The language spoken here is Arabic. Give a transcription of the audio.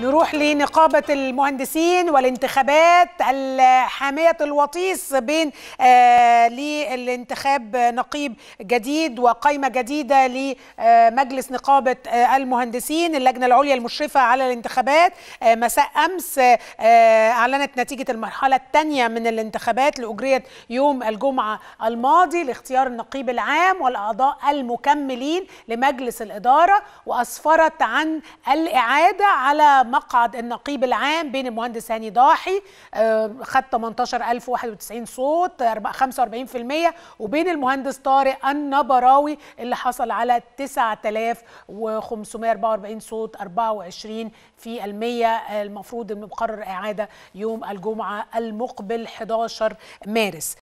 نروح لنقابة المهندسين والانتخابات حامية الوطيس بين آه، للانتخاب نقيب جديد وقائمة جديدة لمجلس نقابة آه، المهندسين اللجنة العليا المشرفة على الانتخابات آه، مساء أمس أعلنت نتيجة المرحلة الثانية من الانتخابات لأجرية يوم الجمعة الماضي لاختيار النقيب العام والأعضاء المكملين لمجلس الإدارة وأسفرت عن الإعادة على مقعد النقيب العام بين المهندس هاني ضاحي آه، خد 18091 صوت 45% وبين المهندس طارق النبراوي اللي حصل على 9544 صوت 24 آه، المفروض انه مقرر اعاده يوم الجمعه المقبل 11 مارس